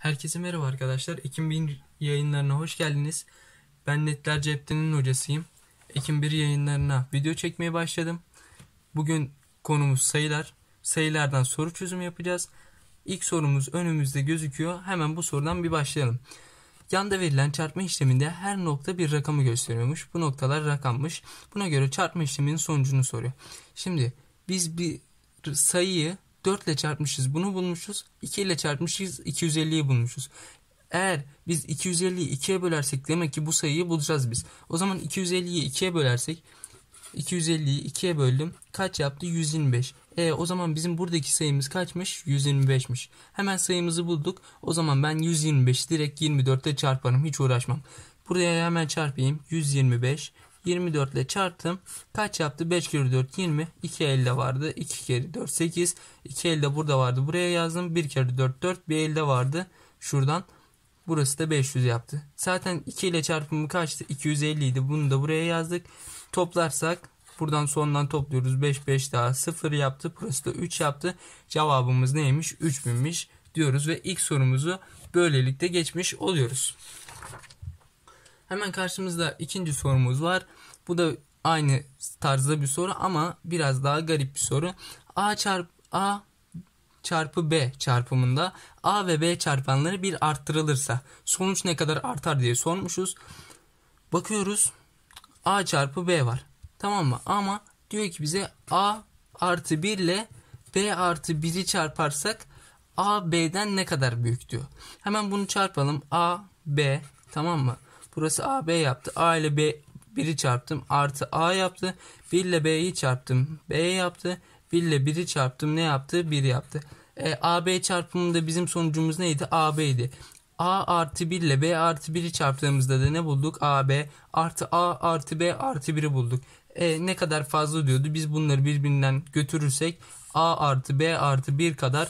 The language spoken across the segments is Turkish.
Herkese merhaba arkadaşlar. Ekim 1 yayınlarına hoş geldiniz. Ben Netler Cepte'nin hocasıyım. Ekim 1 yayınlarına video çekmeye başladım. Bugün konumuz sayılar. Sayılardan soru çözümü yapacağız. İlk sorumuz önümüzde gözüküyor. Hemen bu sorudan bir başlayalım. Yanda verilen çarpma işleminde her nokta bir rakamı gösteriyormuş. Bu noktalar rakammış. Buna göre çarpma işleminin sonucunu soruyor. Şimdi biz bir sayıyı 4 ile çarpmışız bunu bulmuşuz. 2 ile çarpmışız 250'yi bulmuşuz. Eğer biz 250'yi 2'ye bölersek demek ki bu sayıyı bulacağız biz. O zaman 250'yi 2'ye bölersek 250'yi 2'ye böldüm. Kaç yaptı? 125. E o zaman bizim buradaki sayımız kaçmış? 125'miş. Hemen sayımızı bulduk. O zaman ben 125 direkt 24'te çarparım. Hiç uğraşmam. Buraya hemen çarpayım. 125 24 ile çarptım. Kaç yaptı? 5 kere 4 20. 2 elde vardı. 2 kere 4 8. 2 elde burada vardı. Buraya yazdım. 1 kere 4 4. Bir elde vardı. Şuradan. Burası da 500 yaptı. Zaten 2 ile çarpımı kaçtı? 250 idi. Bunu da buraya yazdık. Toplarsak buradan sondan topluyoruz. 5 5 daha 0 yaptı. Burası da 3 yaptı. Cevabımız neymiş? 3000'miş diyoruz ve ilk sorumuzu böylelikle geçmiş oluyoruz. Hemen karşımızda ikinci sorumuz var. Bu da aynı tarzda bir soru ama biraz daha garip bir soru. A çarp A çarpı B çarpımında A ve B çarpanları bir arttırılırsa sonuç ne kadar artar diye sormuşuz. Bakıyoruz A çarpı B var. Tamam mı? Ama diyor ki bize A artı 1 ile B artı 1'i çarparsak A B'den ne kadar büyük diyor. Hemen bunu çarpalım. A B tamam mı? Burası AB yaptı. A ile B 1'i çarptım. Artı A yaptı. 1 ile B'yi çarptım. B yaptı. 1 ile 1'i çarptım. Ne yaptı? 1 yaptı. E, AB çarpımında bizim sonucumuz neydi? AB idi. A artı 1 ile B artı 1'i çarptığımızda da ne bulduk? AB artı A artı B artı 1'i bulduk. E, ne kadar fazla diyordu? Biz bunları birbirinden götürürsek A artı B artı 1 kadar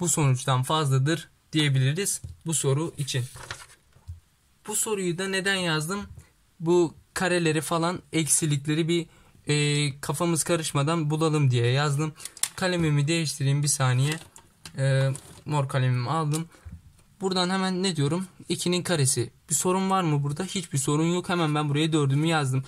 bu sonuçtan fazladır diyebiliriz bu soru için. Bu soruyu da neden yazdım? Bu kareleri falan eksilikleri bir e, kafamız karışmadan bulalım diye yazdım. Kalemimi değiştireyim bir saniye. E, mor kalemimi aldım. Buradan hemen ne diyorum? 2'nin karesi. Bir sorun var mı burada? Hiçbir sorun yok. Hemen ben buraya 4'ümü yazdım.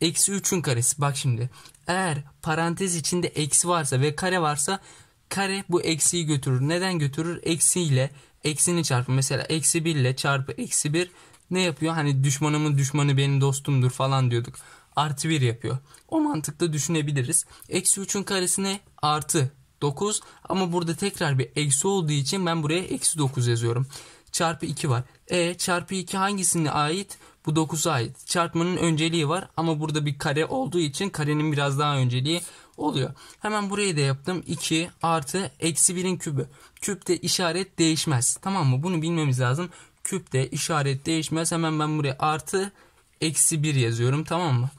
Eksi 3'ün karesi. Bak şimdi. Eğer parantez içinde eksi varsa ve kare varsa kare bu eksiyi götürür. Neden götürür? Eksiyle Eksini çarpı mesela eksi 1 ile çarpı eksi 1 ne yapıyor? Hani düşmanımın düşmanı benim dostumdur falan diyorduk. Artı 1 yapıyor. O mantıkta düşünebiliriz. Eksi 3'ün karesine artı 9 ama burada tekrar bir eksi olduğu için ben buraya eksi 9 yazıyorum. Çarpı 2 var. E çarpı 2 hangisine ait? Bu 9'a ait. Çarpmanın önceliği var ama burada bir kare olduğu için karenin biraz daha önceliği oluyor. Hemen burayı da yaptım. 2 artı eksi 1'in kübü. Küpte işaret değişmez. Tamam mı? Bunu bilmemiz lazım. Küpte işaret değişmez. Hemen ben buraya artı eksi 1 yazıyorum. Tamam mı?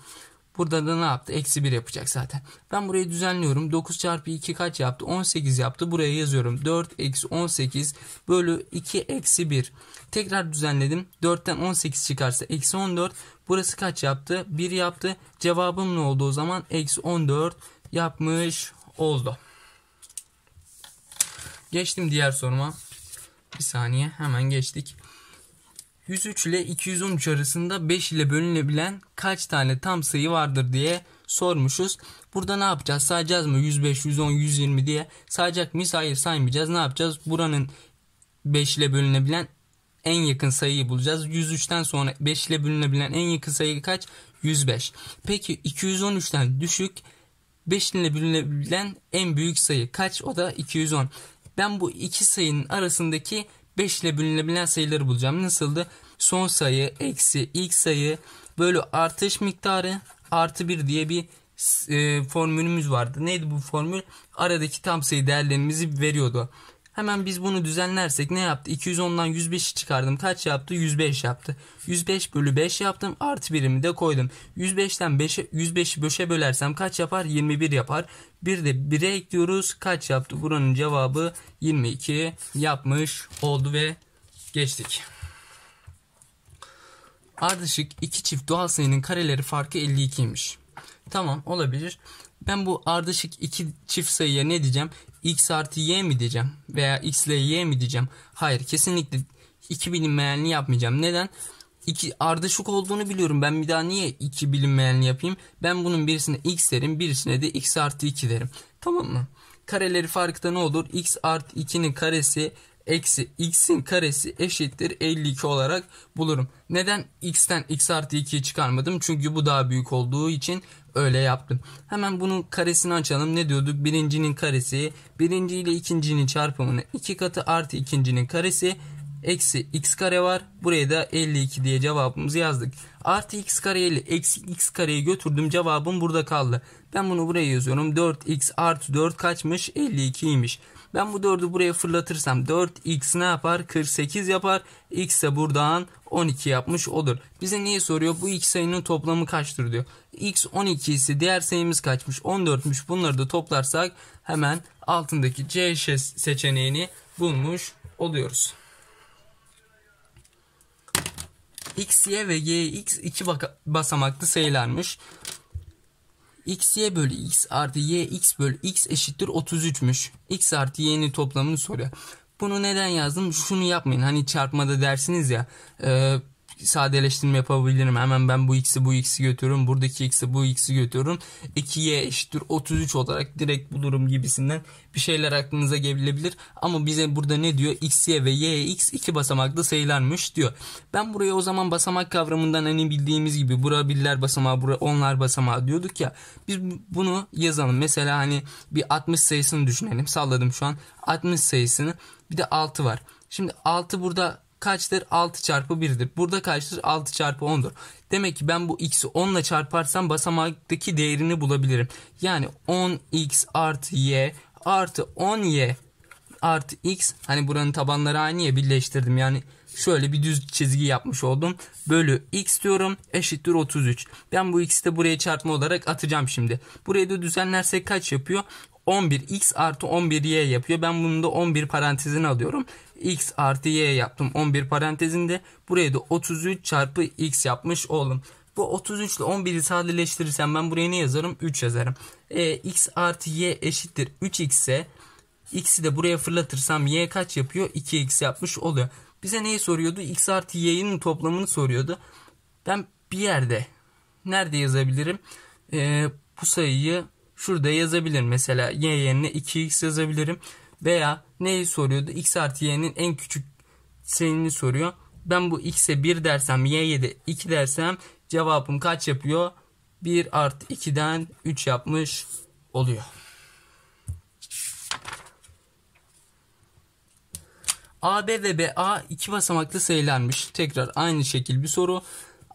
Burada da ne yaptı? Eksi 1 yapacak zaten. Ben burayı düzenliyorum. 9 çarpı 2 kaç yaptı? 18 yaptı. Buraya yazıyorum. 4 eksi 18 bölü 2 eksi 1. Tekrar düzenledim. 4'ten 18 çıkarsa eksi 14. Burası kaç yaptı? 1 yaptı. Cevabım ne oldu o zaman? Eksi 14 yapmış oldu. Geçtim diğer soruma. Bir saniye hemen geçtik. 103 ile 213 arasında 5 ile bölünebilen kaç tane tam sayı vardır diye sormuşuz. Burada ne yapacağız? Sayacağız mı? 105, 110, 120 diye. Sayacak mıyız? Hayır saymayacağız. Ne yapacağız? Buranın 5 ile bölünebilen en yakın sayıyı bulacağız. 103'ten sonra 5 ile bölünebilen en yakın sayı kaç? 105. Peki 213'ten düşük 5 ile bölünebilen en büyük sayı kaç? O da 210. Ben bu iki sayının arasındaki 5 ile bölünebilen sayıları bulacağım. Nasıldı? Son sayı eksi ilk sayı böyle artış miktarı artı 1 diye bir e, formülümüz vardı. Neydi bu formül? Aradaki tam sayı değerlerimizi veriyordu. Hemen biz bunu düzenlersek ne yaptı? 210'dan 105'i çıkardım. Kaç yaptı? 105 yaptı. 105 bölü 5 yaptım. Artı birimi de koydum. 105'ten 5'e 105'i böşe bölersem kaç yapar? 21 yapar. Bir de 1'e ekliyoruz. Kaç yaptı? Buranın cevabı 22 yapmış oldu ve geçtik. Ardışık iki çift doğal sayının kareleri farkı 52'ymiş. Tamam olabilir. Ben bu ardışık iki çift sayıya ne diyeceğim? x artı y mi diyeceğim veya x ile y mi diyeceğim? Hayır kesinlikle 2 bilinmeyenli yapmayacağım. Neden? İki ardışık olduğunu biliyorum. Ben bir daha niye iki bilinmeyenli yapayım? Ben bunun birisine x derim, birisine de x artı 2 derim. Tamam mı? Kareleri farkında ne olur? x artı 2'nin karesi eksi x'in karesi eşittir 52 olarak bulurum. Neden x'ten x artı 2'yi çıkarmadım? Çünkü bu daha büyük olduğu için öyle yaptım. Hemen bunun karesini açalım. Ne diyorduk? Birincinin karesi birinci ile ikincinin çarpımını 2 katı artı ikincinin karesi eksi x kare var. Buraya da 52 diye cevabımızı yazdık. Artı x kare ile eksi x kareyi götürdüm. Cevabım burada kaldı. Ben bunu buraya yazıyorum. 4x artı 4 kaçmış? 52'ymiş. Ben bu 4'ü buraya fırlatırsam 4x ne yapar? 48 yapar. X de buradan 12 yapmış olur. Bize niye soruyor? Bu iki sayının toplamı kaçtır diyor. X 12 ise diğer sayımız kaçmış? 14'müş. Bunları da toplarsak hemen altındaki C seçeneğini bulmuş oluyoruz. X, Y ve Y, X iki basamaklı sayılarmış xy bölü x artı y x bölü x eşittir 33'müş. x artı y'nin toplamını soruyor. Bunu neden yazdım? Şunu yapmayın. Hani çarpmada dersiniz ya. E, sadeleştirme yapabilirim. Hemen ben bu x'i bu x'i götürüyorum. Buradaki x'i bu x'i götürüyorum. 2y eşittir 33 olarak direkt bulurum gibisinden bir şeyler aklınıza gelebilir. Ama bize burada ne diyor? x, y ve y, x iki basamaklı sayılarmış diyor. Ben buraya o zaman basamak kavramından hani bildiğimiz gibi bura birler basamağı, bura onlar basamağı diyorduk ya. Biz bunu yazalım. Mesela hani bir 60 sayısını düşünelim. Salladım şu an. 60 sayısını. Bir de 6 var. Şimdi 6 burada kaçtır? 6 çarpı 1'dir. Burada kaçtır? 6 çarpı 10'dur. Demek ki ben bu x'i 10 ile çarparsam basamaktaki değerini bulabilirim. Yani 10x artı y artı 10y artı x hani buranın tabanları aynı ya birleştirdim. Yani şöyle bir düz çizgi yapmış oldum. Bölü x diyorum eşittir 33. Ben bu x'i de buraya çarpma olarak atacağım şimdi. Burayı da düzenlersek kaç yapıyor? 11x artı 11y yapıyor. Ben bunu da 11 parantezine alıyorum x artı y yaptım 11 parantezinde. Buraya da 33 çarpı x yapmış oldum. Bu 33 ile 11'i sadeleştirirsem ben buraya ne yazarım? 3 yazarım. E, x artı y eşittir 3x ise x'i de buraya fırlatırsam y kaç yapıyor? 2x yapmış oluyor. Bize neyi soruyordu? x artı y'nin toplamını soruyordu. Ben bir yerde nerede yazabilirim? E, bu sayıyı şurada yazabilirim. Mesela y yerine 2x yazabilirim. Veya neyi soruyordu? X artı y'nin en küçük sayını soruyor. Ben bu x'e 1 dersem y'ye de 2 dersem cevabım kaç yapıyor? 1 artı 2'den 3 yapmış oluyor. AB ve BA iki basamaklı sayılarmış. Tekrar aynı şekil bir soru.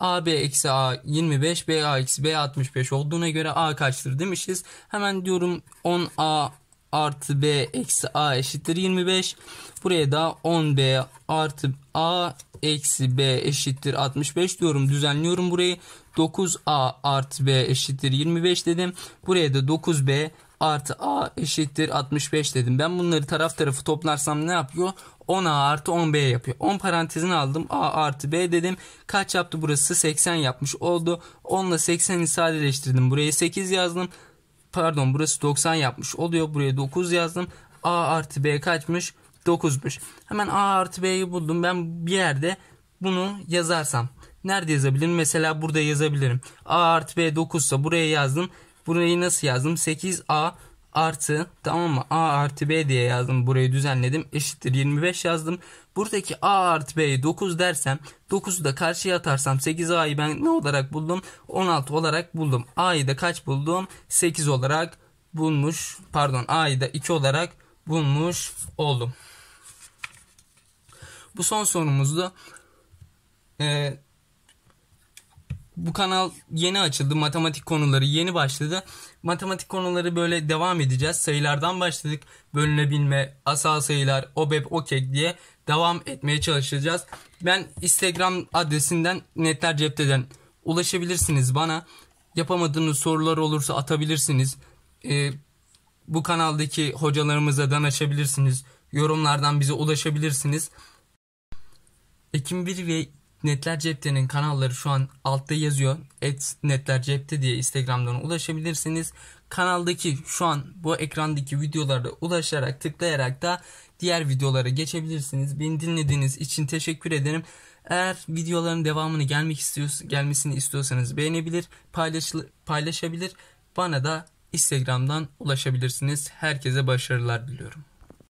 AB eksi A 25, BA eksi B 65 olduğuna göre A kaçtır demişiz. Hemen diyorum 10A artı b eksi a eşittir 25. Buraya da 10b artı a eksi b eşittir 65 diyorum. Düzenliyorum burayı. 9a artı b eşittir 25 dedim. Buraya da 9b artı a eşittir 65 dedim. Ben bunları taraf tarafı toplarsam ne yapıyor? 10a artı 10b yapıyor. 10 parantezini aldım. a artı b dedim. Kaç yaptı burası? 80 yapmış oldu. 10 ile 80'i sadeleştirdim. Buraya 8 yazdım pardon burası 90 yapmış oluyor. Buraya 9 yazdım. A artı B kaçmış? 9'muş. Hemen A artı B'yi buldum. Ben bir yerde bunu yazarsam. Nerede yazabilirim? Mesela burada yazabilirim. A artı B 9 ise buraya yazdım. Burayı nasıl yazdım? 8A artı tamam mı a artı b diye yazdım burayı düzenledim eşittir 25 yazdım. Buradaki a artı b'yi 9 dersem 9'u da karşıya atarsam 8a'yı ben ne olarak buldum 16 olarak buldum. a'yı da kaç buldum 8 olarak bulmuş pardon a'yı da 2 olarak bulmuş oldum. Bu son sorumuzdu. Ee, bu kanal yeni açıldı. Matematik konuları yeni başladı. Matematik konuları böyle devam edeceğiz. Sayılardan başladık. Bölünebilme, asal sayılar, OBEP, OKEK diye devam etmeye çalışacağız. Ben Instagram adresinden Netler Cepte'den ulaşabilirsiniz bana. Yapamadığınız sorular olursa atabilirsiniz. Ee, bu kanaldaki hocalarımıza danışabilirsiniz. Yorumlardan bize ulaşabilirsiniz. Ekim 1 ve Netler Cepte'nin kanalları şu an altta yazıyor. Et Netler Cepte diye Instagram'dan ulaşabilirsiniz. Kanaldaki şu an bu ekrandaki videolara ulaşarak tıklayarak da diğer videolara geçebilirsiniz. Beni dinlediğiniz için teşekkür ederim. Eğer videoların devamını gelmek istiyorsanız, gelmesini istiyorsanız beğenebilir, paylaş, paylaşabilir. Bana da Instagram'dan ulaşabilirsiniz. Herkese başarılar diliyorum.